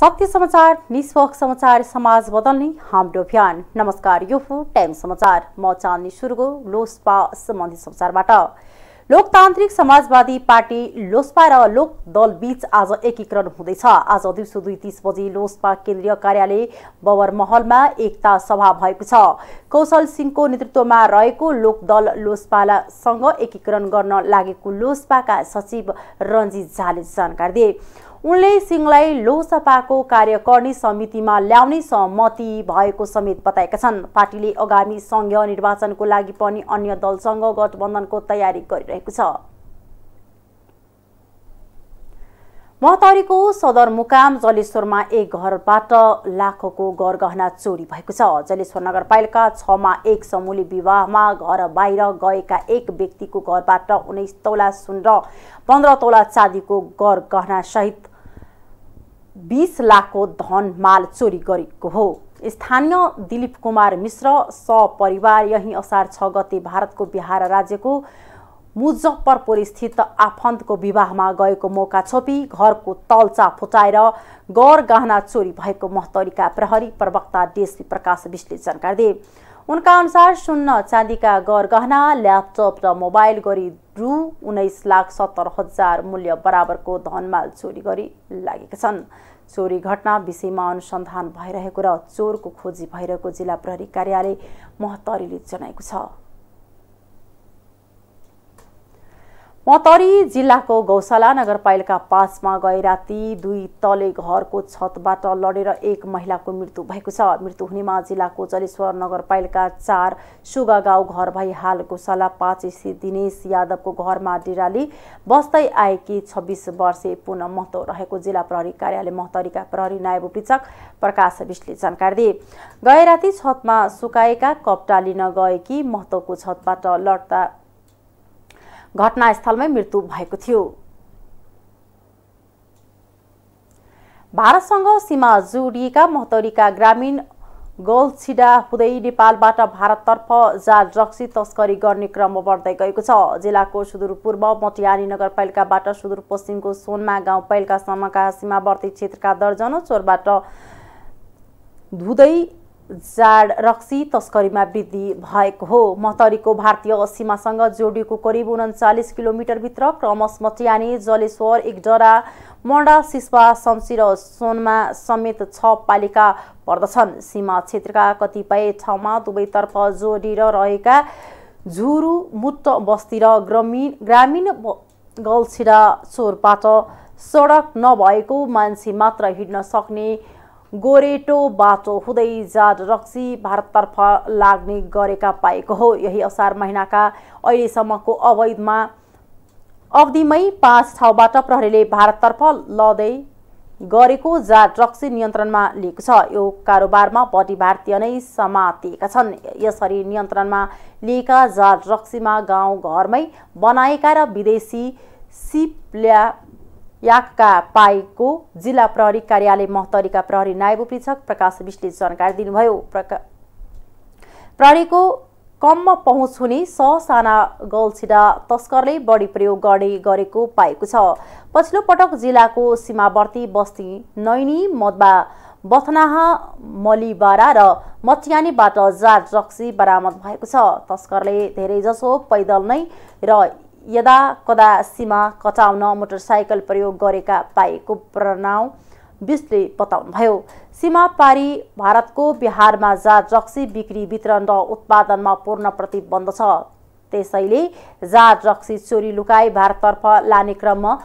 सत्य समाचार निष्पक्ष समाचार समाज बदल्ने हाम्रो अभियान नमस्कार यो हो टाइम समाचार म चाँदनी सुरुको लोसपा सम्बन्धी समाचारबाट लोकतान्त्रिक समाजवादी पार्टी लोसपा र लोक बीच आज एकीकरण हुँदैछ आज दिउँसो दुई तिस बजी लोसपा केन्द्रीय कार्यालय बबर महलमा एकता सभा भएको छ कौशल सिंहको नेतृत्वमा रहेको लोक दल लोसपालासँग एकीकरण गर्न लागेको लोसपाका सचिव रन्जित झाले जानकारी दिए उनले सिंहलाई लोकसभाको कार्यकारिणी समितिमा ल्याउने सहमति भएको समेत बताएका छन् पार्टीले आगामी सङ्घीय निर्वाचनको लागि पनि अन्य दलसँग गठबन्धनको तयारी गरिरहेको छ महतरीको सदरमुकाम जलेश्वरमा एक घरबाट लाखको गरगहना चोरी भएको छ जलेश्वर नगरपालिका छमा एक समूहले विवाहमा घर बाहिर गएका एक व्यक्तिको घरबाट उन्नाइस तौला सुन र पन्ध्र तौला चाँदीको गरगहनासहित बिस लाखको धन माल चोरी गरेको हो स्थानीय दिलीप कुमार मिश्र सपरिवार यही असार छ गते भारतको बिहार राज्यको स्थित आफन्तको विवाहमा गएको मौका छोपी घरको तल्चा फुटाएर गर गहना चोरी भएको महतरीका प्रहरी प्रवक्ता डेसी प्रकाश विष्टले जानकारी दिए उनका अनुसार सुन्न चाँदीका गर गहना ल्यापटप र मोबाइल गरी रु उन्नाइस लाख सत्तर हजार मूल्य बराबरको धनमाल चोरी गरी लागेका छन् चोरी घटना विषयमा अनुसन्धान भइरहेको र चोरको खोजी भइरहेको जिल्ला प्रहरी कार्यालय महतरीले जनाएको छ मतरी जिल्लाको गौशाला नगरपालिका पाँचमा गए राति दुई तले घरको छतबाट लडेर एक महिलाको मृत्यु भएको छ मृत्यु हुनेमा जिल्लाको जलेश्वर नगरपालिका चार सुगा गाउँ घर भई हाल गौशाला पाँच स्थित दिनेश यादवको घरमा डिराली बस्दै आएकी छब्बिस वर्षे पुनः महत्त्व रहेको जिल्ला प्रहरी कार्यालय महतरीका प्रहरी नायब उपरीक्षक प्रकाश विष्टले जानकारी दिए गए राति छतमा सुकाएका कप्टा लिन गएकी महत्त्वको छतबाट लड्दा घटनास्थलमै मृत्यु भएको थियो भारतसँग सीमा जोडिएका महतरीका ग्रामीण गोलछिडा हुँदै नेपालबाट भारततर्फ जाल रक्सी तस्करी गर्ने क्रम बढ्दै गएको छ जिल्लाको सुदूरपूर्व मटियानी नगरपालिकाबाट सुदूरपश्चिमको सोनमा गाउँपालिकासम्मका सीमावर्ती क्षेत्रका दर्जनौ चोरबाट धुँदै जाड रक्सी तस्करीमा वृद्धि भएको हो महतरीको भारतीय सीमासँग जोडिएको करिब उन्चालिस किलोमिटरभित्र क्रमश मटियानी जलेश्वर डरा मण्डा सिस्पा शम्सी र सोनमा समेत छ पालिका पर्दछन् सीमा क्षेत्रका कतिपय ठाउँमा दुवैतर्फ जोडिएर रहेका झुरु मुट्ट बस्ती र ग्रामीण ग्रामीण गल्छिरा चोरबाट सडक नभएको मान्छे मात्र हिँड्न सक्ने गोरेटो बाटो हुँदै जाँड रक्सी भारततर्फ लाग्ने गरेका पाएको हो यही असार महिनाका अहिलेसम्मको अवैधमा अवधिमै पाँच ठाउँबाट प्रहरीले भारततर्फ लदै गरेको जाड रक्सी नियन्त्रणमा लिएको छ यो कारोबारमा बढी भारतीय नै समातिएका छन् यसरी नियन्त्रणमा लिएका जाड रक्सीमा गाउँ घरमै बनाएका र विदेशी सिप्ल्या याकका पाएको जिल्ला प्रहरी कार्यालय महतरीका प्रहरी नायब पृथक प्रकाश विष्टले जानकारी दिनुभयो प्रहरीको कममा पहुँच हुने ससाना गल्छिडा तस्करले बढी प्रयोग गर्ने गरेको पाएको छ पछिल्लो पटक जिल्लाको सीमावर्ती बस्ती नैनी मदबा बथनाहा मलिबारा र मछियानीबाट हजार रक्सी बरामद भएको छ तस्करले धेरैजसो पैदल नै र यदा कदा सीमा कटाउन मोटरसाइकल प्रयोग गरेका पाएको प्रणाव विष्टले बताउनुभयो सीमा पारी भारतको बिहारमा जा रक्सी बिक्री वितरण र उत्पादनमा पूर्ण प्रतिबन्ध छ त्यसैले जा रक्सी चोरी लुकाई भारततर्फ लाने क्रममा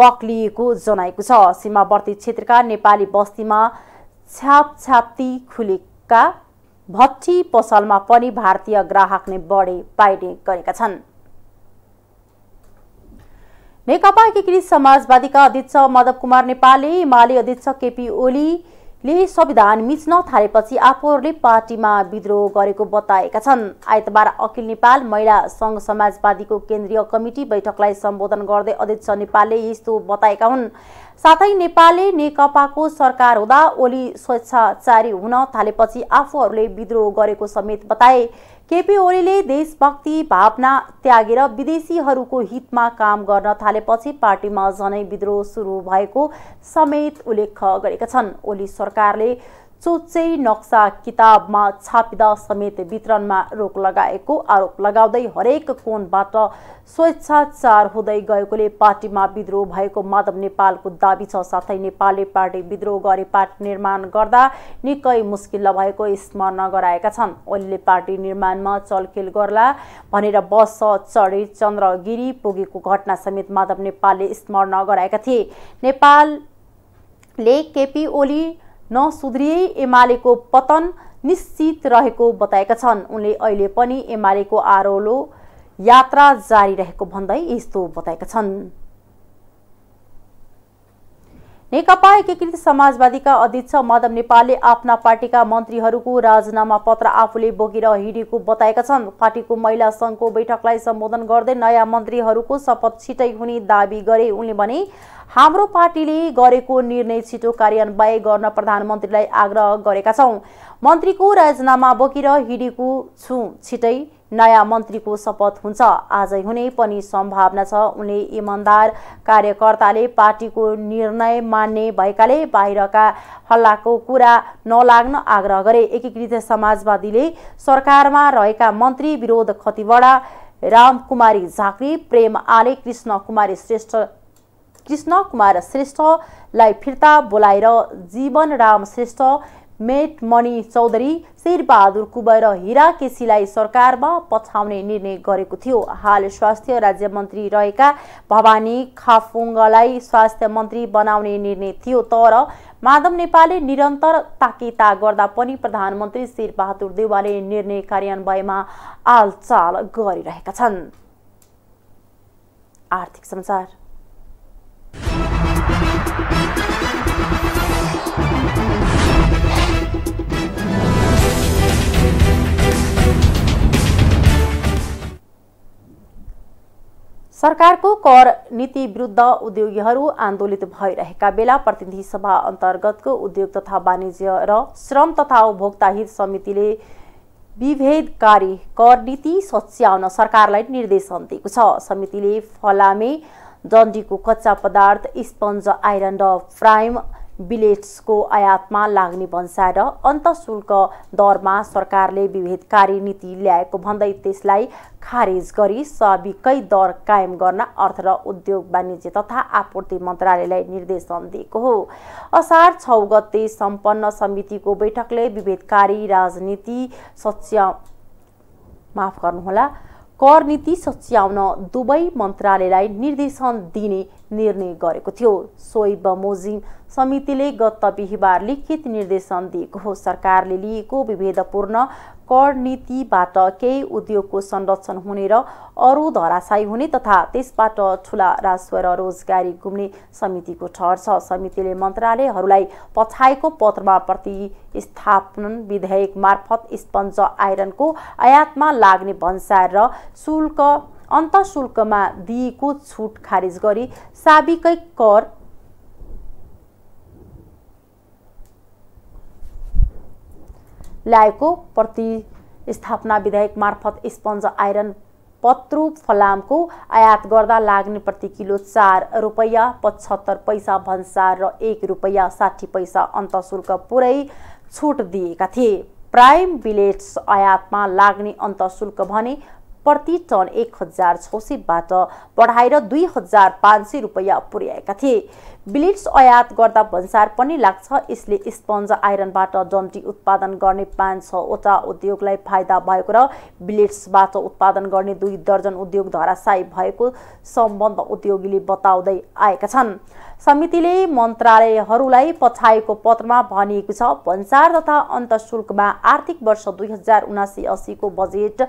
बक्लिएको जनाएको छ सीमावर्ती क्षेत्रका नेपाली बस्तीमा छ्यापछ्याप्ती खुलेका भट्टी पसलमा पनि भारतीय ग्राहकले बढे पाइने गरेका छन् नेकपा एकीकृत समाजवादीका अध्यक्ष माधव कुमार नेपालले माले अध्यक्ष केपी ओलीले संविधान मिच्न थालेपछि आफूहरूले पार्टीमा विद्रोह गरेको बताएका छन् आइतबार अखिल नेपाल महिला सङ्घ समाजवादीको केन्द्रीय कमिटी बैठकलाई सम्बोधन गर्दै अध्यक्ष नेपालले यस्तो बताएका हुन् साथै नेपालले नेकपाको सरकार हुँदा ओली स्वेच्छाचारी हुन थालेपछि आफूहरूले विद्रोह गरेको समेत बताए केपी ओलीले देशभक्ति भावना त्यागेर विदेशीहरूको हितमा काम गर्न थालेपछि पार्टीमा झनै विद्रोह सुरु भएको समेत उल्लेख गरेका छन् ओली सरकारले सोचै नक्सा किताबमा छापिदा समेत वितरणमा रोक लगाएको आरोप लगाउँदै हरेक कोणबाट स्वेच्छाचार हुँदै गएकोले पार्टीमा विद्रोह भएको माधव नेपालको दावी छ साथै नेपालले पार्टी विद्रोह गरे पार्टी निर्माण गर्दा निकै मुस्किल भएको स्मरण गराएका छन् ओलीले पार्टी निर्माणमा चलखेल गर्ला भनेर बस चढे चन्द्रगिरी पुगेको घटना समेत माधव नेपालले स्मरण गराएका थिए नेपालले केपी ओली नसुध्रिए एमालेको पतन निश्चित रहेको बताएका छन् उनले अहिले पनि एमालेको आरोलो यात्रा जारी रहेको भन्दै यस्तो बताएका छन् नेकपा एकीकृत समाजवादीका अध्यक्ष माधव नेपालले आफ्ना पार्टीका मन्त्रीहरूको राजीनामा पत्र आफूले बोकेर हिँडेको बताएका छन् पार्टीको महिला सङ्घको बैठकलाई सम्बोधन गर्दै नयाँ मन्त्रीहरूको शपथ छिटै हुने दावी गरे उनले भने हाम्रो पार्टीले गरेको निर्णय छिटो कार्यान्वयन गर्न प्रधानमन्त्रीलाई आग्रह गरेका छौँ मन्त्रीको राजीनामा बोकेर हिँडेको छु छिटै नयाँ मन्त्रीको शपथ हुन्छ आजै हुने पनि सम्भावना छ उनले इमान्दार कार्यकर्ताले पार्टीको निर्णय मान्ने भएकाले बाहिरका हल्लाको कुरा नलाग्न आग्रह गरे एकीकृत समाजवादीले सरकारमा रहेका मन्त्री विरोध खतिवडा रामकुमारी झाँक्री प्रेम आले कृष्ण कुमारी श्रेष्ठ कृष्ण कुमार श्रेष्ठलाई फिर्ता बोलाएर जीवन राम श्रेष्ठ मेट मणि चौधरी शेरबहादुर र हिरा केसीलाई सरकारमा पछाउने निर्णय गरेको थियो हाल स्वास्थ्य राज्य मन्त्री रहेका भवानी खाफुङ्गलाई स्वास्थ्य मन्त्री बनाउने निर्णय थियो तर माधव नेपालले निरन्तर ताकिता गर्दा पनि प्रधानमन्त्री शेरबहादुर देवालले निर्णय कार्यान्वयनमा आलचाल गरिरहेका छन् आर्थिक सरकारको कर नीति विरुद्ध उद्योगीहरू आन्दोलित भइरहेका बेला प्रतिनिधि सभा अन्तर्गतको उद्योग तथा वाणिज्य र श्रम तथा उपभोक्ता हित समितिले विभेदकारी कर नीति सच्याउन सरकारलाई निर्देशन दिएको छ समितिले फलामे डन्डीको कच्चा पदार्थ स्पन्ज आइरन र प्राइम बिलेट्सको आयातमा लाग्ने भन्साएर शुल्क दरमा सरकारले विभेदकारी नीति ल्याएको भन्दै त्यसलाई खारेज गरी सबिकै दर कायम गर्न अर्थ र उद्योग वाणिज्य तथा आपूर्ति मन्त्रालयलाई निर्देशन दिएको हो असार छ गते सम्पन्न समितिको बैठकले विभेदकारी राजनीति सच्या माफ गर्नुहोला कर नीति सच्याउन दुवै मन्त्रालयलाई निर्देशन दिने निर्णय गरेको थियो सोही बमोजिम समितिले गत बिहिबार लिखित निर्देशन दिएको हो सरकारले लिएको विभेदपूर्ण कर नीतिबाट केही उद्योगको संरक्षण हुने र अरू धराशायी हुने तथा त्यसबाट ठुला राजस्व र रोजगारी गुम्ने समितिको ठहर छ समितिले मन्त्रालयहरूलाई पछाएको पत्रमा प्रतिस्थापन विधेयक मार्फत स्पन्ज आइरनको आयातमा लाग्ने भन्सार र शुल्क शुल्कमा दिएको छुट खारेज गरी साबिकै कर ल्याएको प्रतिस्थापना विधेयक मार्फत स्पन्ज आइरन पत्रु फलामको आयात गर्दा लाग्ने प्रति किलो चार रुपैयाँ पचहत्तर पैसा भन्सार र एक रुपैयाँ साठी पैसा अन्तशुल्क पुरै छुट दिएका थिए प्राइम बिलेट्स आयातमा लाग्ने अन्तशुल्क भने प्रति टन एक हजार छ सयबाट बढाएर दुई हजार पाँच सय रुपियाँ पुर्याएका थिए ब्लिट्स आयात गर्दा भन्सार पनि लाग्छ यसले स्पन्ज आइरनबाट जन्टी उत्पादन गर्ने पाँच छवटा उद्योगलाई फाइदा भएको र ब्लिट्सबाट उत्पादन गर्ने दुई दर्जन उद्योग धराशायी भएको सम्बन्ध उद्योगीले बताउँदै आएका छन् समितिले मन्त्रालयहरूलाई पठाएको पत्रमा भनिएको छ भन्सार तथा अन्तशुल्कमा आर्थिक वर्ष दुई हजार उनासी असीको बजेट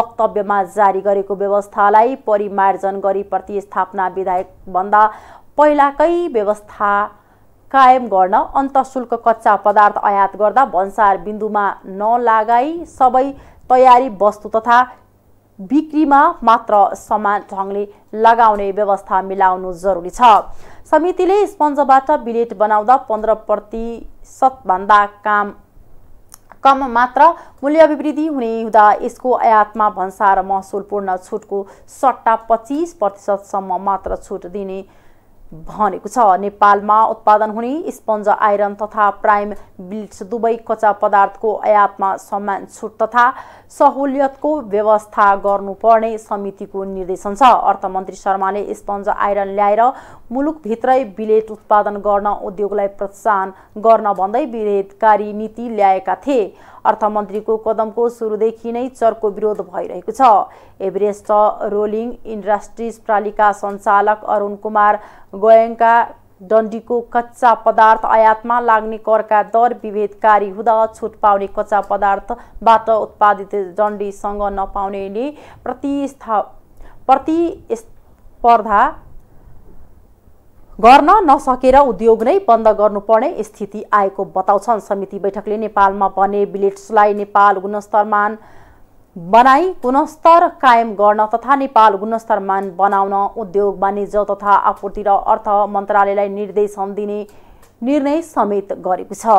वक्तव्यमा जारी गरेको व्यवस्थालाई परिमार्जन गरी प्रतिस्थापना विधायकभन्दा पहिलाकै व्यवस्था कायम गर्न अन्तशुल्क कच्चा पदार्थ आयात गर्दा भन्सार बिन्दुमा नलागाई सबै तयारी वस्तु तथा बिक्रीमा मात्र समान ढङ्गले लगाउने व्यवस्था मिलाउनु जरुरी छ समितिले स्पन्जबाट बिलेट बनाउँदा पन्ध्र प्रतिशतभन्दा काम कम मात्र मूल्य अभिवृद्धि हुने हुँदा यसको आयातमा भन्सार महसुल पूर्ण छुटको सट्टा पच्चिस प्रतिशतसम्म मात्र छुट दिने भनेको छ नेपालमा उत्पादन हुने स्पन्ज आइरन तथा प्राइम बिल्ट दुवै कच्चा पदार्थको आयातमा समान छुट तथा सहुलियतको व्यवस्था गर्नुपर्ने समितिको निर्देशन छ अर्थमन्त्री शर्माले स्पन्ज आइरन ल्याएर मुलुकभित्रै बिलेट उत्पादन गर्न उद्योगलाई प्रोत्साहन गर्न भन्दै विभेदकारी नीति ल्याएका थिए अर्थमन्त्रीको कदमको सुरुदेखि नै चर्को विरोध भइरहेको छ एभरेस्ट रोलिङ इन्डस्ट्रिज प्रालिका सञ्चालक अरुण कुमार गोयङका डन्डीको कच्चा पदार्थ आयातमा लाग्ने करका दर विभेदकारी हुँदा छुट पाउने कच्चा पदार्थबाट उत्पादित डन्डीसँग नपाउनेले प्रतिस्था प्रतिस्पर्धा गर्न नसकेर उद्योग नै बन्द गर्नुपर्ने स्थिति आएको बताउँछन् समिति बैठकले नेपालमा बने बिलेट्सलाई नेपाल गुणस्तरमान बनाई गुणस्तर कायम गर्न तथा नेपाल गुणस्तरमान बनाउन उद्योग वाणिज्य तथा आपूर्ति र अर्थ मन्त्रालयलाई निर्देशन दिने निर्णय समेत गरेको छ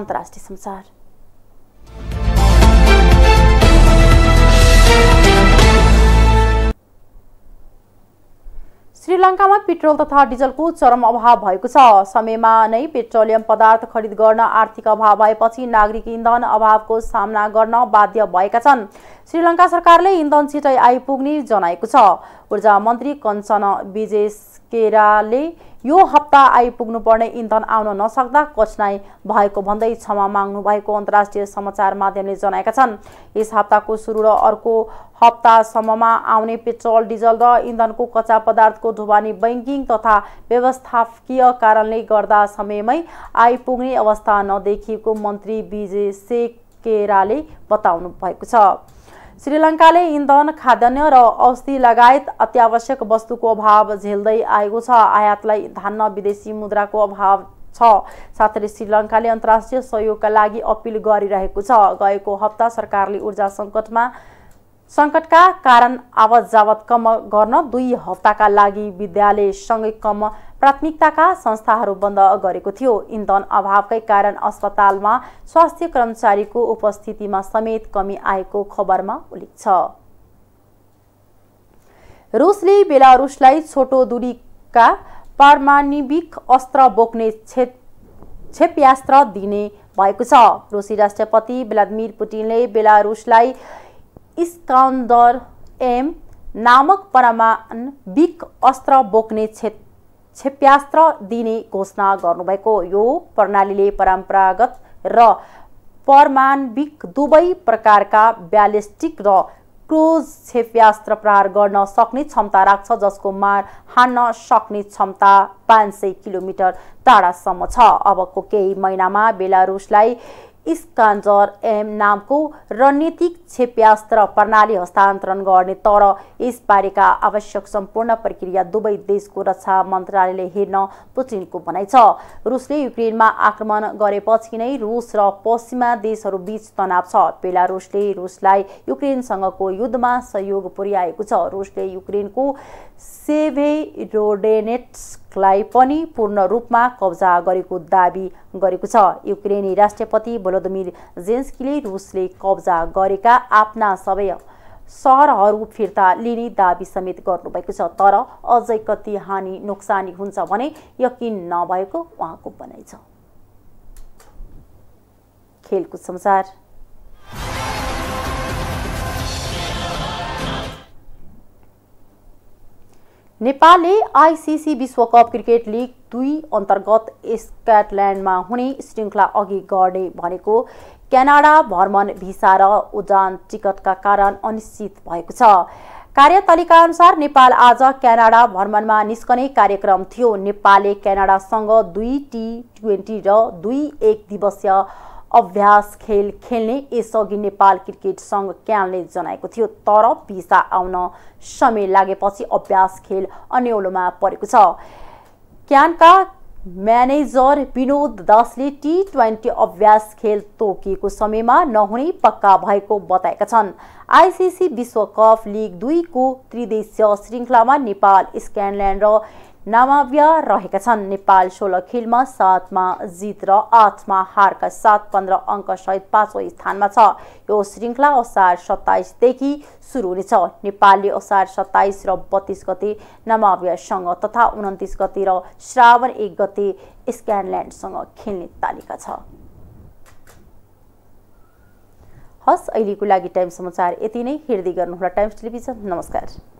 अन्तर्राष्ट्रिय श्रीलङ्कामा पेट्रोल तथा डिजलको चरम अभाव भएको छ समयमा नै पेट्रोलियम पदार्थ खरिद गर्न आर्थिक अभाव भएपछि नागरिक इन्धन अभावको सामना गर्न बाध्य भएका छन् श्रीलङ्का सरकारले इन्धन छिटै आइपुग्ने जनाएको छ ऊर्जा मन्त्री कञ्चन विजेस केराले यो हप्ता आइपुग्नुपर्ने इन्धन आउन नसक्दा कठिनाई भएको भन्दै क्षमा माग्नु भएको अन्तर्राष्ट्रिय समाचार माध्यमले जनाएका छन् यस हप्ताको सुरु र अर्को हप्तासम्ममा आउने पेट्रोल डिजल र इन्धनको कच्चा पदार्थको ढुवानी बैङ्किङ तथा व्यवस्थापकीय कारणले गर्दा समयमै आइपुग्ने अवस्था नदेखिएको मन्त्री विजय सेकेराले बताउनु भएको छ श्रीलङ्काले इन्धन खाद्यान्न र औषधि लगायत अत्यावश्यक वस्तुको अभाव झेल्दै आएको छ आयातलाई धान्न विदेशी मुद्राको अभाव छ साथै श्रीलङ्काले अन्तर्राष्ट्रिय सहयोगका लागि अपिल गरिरहेको छ गएको हप्ता सरकारले ऊर्जा सङ्कटमा सङ्कटका कारण आवत जावत कम गर्न दुई हप्ताका लागि विद्यालयसँगै कम प्राथमिकताका संस्थाहरू बन्द गरेको थियो इन्धन अभावकै कारण अस्पतालमा स्वास्थ्य कर्मचारीको उपस्थितिमा समेत कमी आएको खबरमा उल्लेख छ रुसले बेलारुसलाई छोटो दूरीका पारमाणविक अस्त्र बोक्ने क्षे क्षेप्यास्त्र दिने भएको छ रुसी राष्ट्रपति भ्लादिमिर पुटिनले बेलारुसलाई इस्कान्दर एम नामक परमाणविक बिक अस्त्र बोक्ने क्षे क्षेप्यास्त्र दिने घोषणा गर्नुभएको यो प्रणालीले परम्परागत र परमाणविक दुवै प्रकारका ब्यालिस्टिक र क्रोज क्षेप्यास्त्र प्रहार गर्न सक्ने क्षमता राख्छ जसको मार हान्न सक्ने क्षमता पाँच सय किलोमिटर टाढासम्म छ अबको केही महिनामा बेलारुसलाई स्कान्जर एम नामको रणनीतिक क्षेप्यास्त्र प्रणाली हस्तान्तरण गर्ने तर यसबारेका आवश्यक सम्पूर्ण प्रक्रिया दुवै देशको रक्षा मन्त्रालयले हेर्न पुटिनको भनाइ छ रुसले युक्रेनमा आक्रमण गरेपछि नै रुस र पश्चिमा देशहरूबीच तनाव छ पेला रुसले रुसलाई युक्रेनसँगको युद्धमा सहयोग पुर्याएको छ रुसले युक्रेनको सेभेरोडेनेट्स लाई पनि पूर्ण रूपमा कब्जा गरेको दावी गरेको छ युक्रेनी राष्ट्रपति भोलोदमिर जेन्स्कीले रुसले कब्जा गरेका आफ्ना सबै सहरहरू फिर्ता लिने दावी समेत गर्नुभएको छ तर अझै कति हानि नोक्सानी हुन्छ भने यकिन नभएको उहाँको भनाइ छ खेलकुद समाचार नेपालले आइसिसी विश्वकप क्रिकेट लिग दुई अन्तर्गत स्कटल्यान्डमा हुने श्रृङ्खला अघि गर्ने भनेको क्यानाडा भ्रमण भिसा र उडान टिकटका कारण अनिश्चित भएको छ कार्यतालिका अनुसार नेपाल आज क्यानाडा भ्रमणमा निस्कने कार्यक्रम थियो नेपालले क्यानाडासँग दुई टी ट्वेन्टी र दुई एक दिवसीय अभ्यास खेल खेल्ने यसअघि नेपाल क्रिकेट सङ्घ क्यानले जनाएको थियो तर भिसा आउन समय लागेपछि अभ्यास खेल अन्यौलोमा परेको छ क्यानका म्यानेजर विनोद दासले टी ट्वेन्टी अभ्यास खेल तोकिएको समयमा नहुने पक्का भएको बताएका छन् आइसिसी विश्वकप लिग दुईको त्रिदेशीय श्रृङ्खलामा नेपाल स्क्यान्डल्यान्ड र नामाव्य रहेका छन् नेपाल सोह्र खेलमा सातमा जित र आठमा हारका साथ पन्ध्र अङ्कसहित पाँचौँ स्थानमा छ यो श्रृङ्खला असार सत्ताइसदेखि सुरु हुनेछ नेपालले असार सत्ताइस र बत्तिस गते नामाव्यसँग तथा उन्तिस गते र श्रावण एक गते स्क्यान्डल्यान्डसँग खेल्ने तालिका छ हस् अहिलेको लागि टाइम समाचार यति नै हेर्दै गर्नुहोला टाइम्स टेलिभिजन नमस्कार